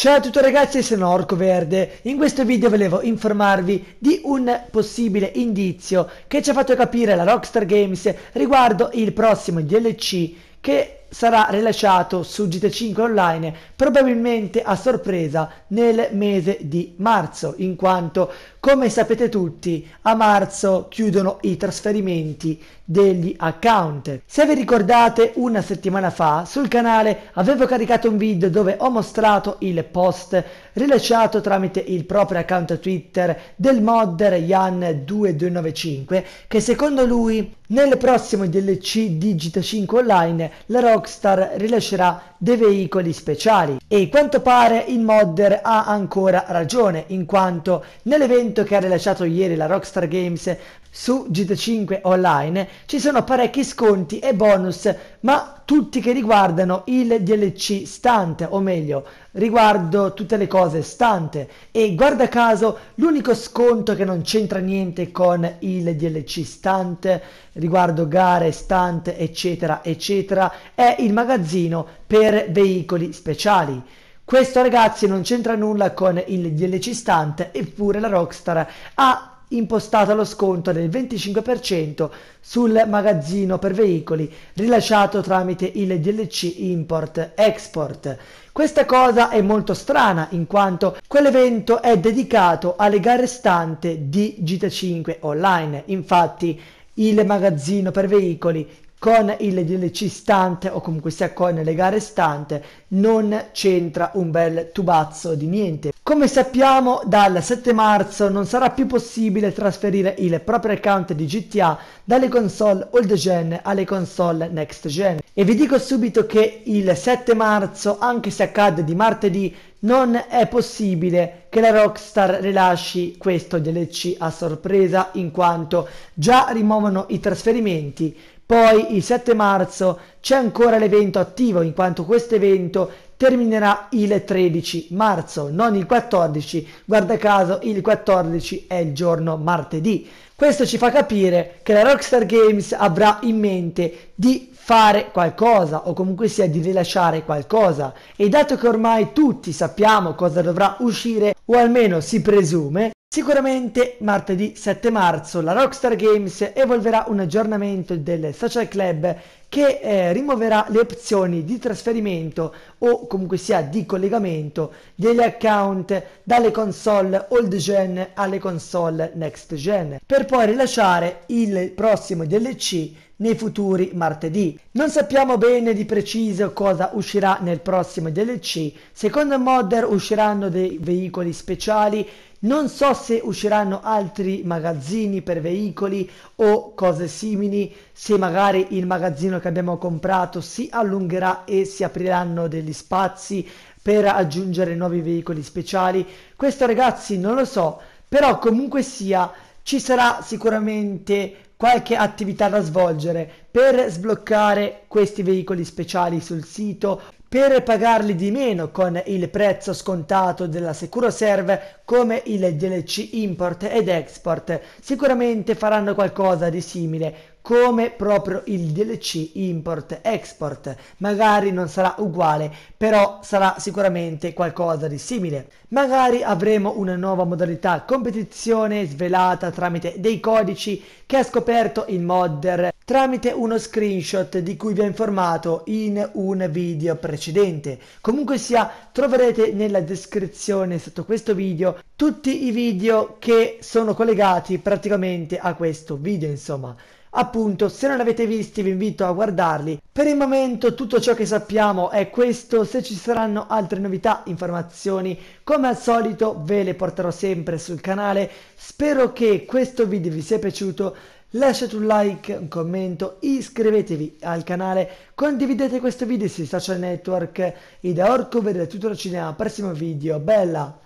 Ciao a tutti ragazzi, sono Orco Verde. In questo video volevo informarvi di un possibile indizio che ci ha fatto capire la Rockstar Games riguardo il prossimo DLC che sarà rilasciato su GTA 5 Online probabilmente a sorpresa nel mese di marzo, in quanto come sapete tutti, a marzo chiudono i trasferimenti degli account. Se vi ricordate, una settimana fa sul canale avevo caricato un video dove ho mostrato il post rilasciato tramite il proprio account Twitter del modder Jan2295 che secondo lui nel prossimo DLC Digita 5 Online la Rockstar rilascerà dei veicoli speciali e quanto pare il modder ha ancora ragione in quanto nell'evento che ha rilasciato ieri la Rockstar Games su GT5 Online ci sono parecchi sconti e bonus, ma tutti che riguardano il DLC stante, o meglio, riguardo tutte le cose stante. E guarda caso, l'unico sconto che non c'entra niente con il DLC stante, riguardo gare, stante, eccetera, eccetera, è il magazzino per veicoli speciali. Questo ragazzi non c'entra nulla con il DLC Stunt, eppure la Rockstar ha impostata lo sconto del 25% sul magazzino per veicoli rilasciato tramite il DLC Import Export. Questa cosa è molto strana in quanto quell'evento è dedicato alle gare stante di GTA 5 online. Infatti il magazzino per veicoli con il DLC stante o comunque sia con le gare stante non c'entra un bel tubazzo di niente. Come sappiamo dal 7 marzo non sarà più possibile trasferire il proprio account di GTA dalle console old gen alle console next gen e vi dico subito che il 7 marzo anche se accade di martedì non è possibile che la Rockstar rilasci questo DLC a sorpresa in quanto già rimuovono i trasferimenti poi il 7 marzo c'è ancora l'evento attivo in quanto questo evento terminerà il 13 marzo, non il 14. Guarda caso il 14 è il giorno martedì. Questo ci fa capire che la Rockstar Games avrà in mente di fare qualcosa o comunque sia di rilasciare qualcosa e dato che ormai tutti sappiamo cosa dovrà uscire o almeno si presume, Sicuramente martedì 7 marzo la Rockstar Games evolverà un aggiornamento del Social Club che eh, rimuoverà le opzioni di trasferimento o comunque sia di collegamento degli account dalle console old gen alle console next gen per poi rilasciare il prossimo DLC nei futuri martedì. Non sappiamo bene di preciso cosa uscirà nel prossimo DLC, secondo Modder usciranno dei veicoli speciali, non so se usciranno altri magazzini per veicoli o cose simili, se magari il magazzino terreno che abbiamo comprato si allungherà e si apriranno degli spazi per aggiungere nuovi veicoli speciali. Questo ragazzi non lo so, però comunque sia ci sarà sicuramente qualche attività da svolgere per sbloccare questi veicoli speciali sul sito per pagarli di meno con il prezzo scontato della SecuroServe come il DLC import ed export sicuramente faranno qualcosa di simile come proprio il DLC import export magari non sarà uguale però sarà sicuramente qualcosa di simile magari avremo una nuova modalità competizione svelata tramite dei codici che ha scoperto il modder tramite uno screenshot di cui vi ho informato in un video precedente comunque sia troverete nella descrizione sotto questo video tutti i video che sono collegati praticamente a questo video insomma appunto se non avete visti vi invito a guardarli per il momento tutto ciò che sappiamo è questo se ci saranno altre novità informazioni come al solito ve le porterò sempre sul canale spero che questo video vi sia piaciuto lasciate un like, un commento, iscrivetevi al canale, condividete questo video sui social network e da Orco vedrete tutto il cinema, prossimo video, bella!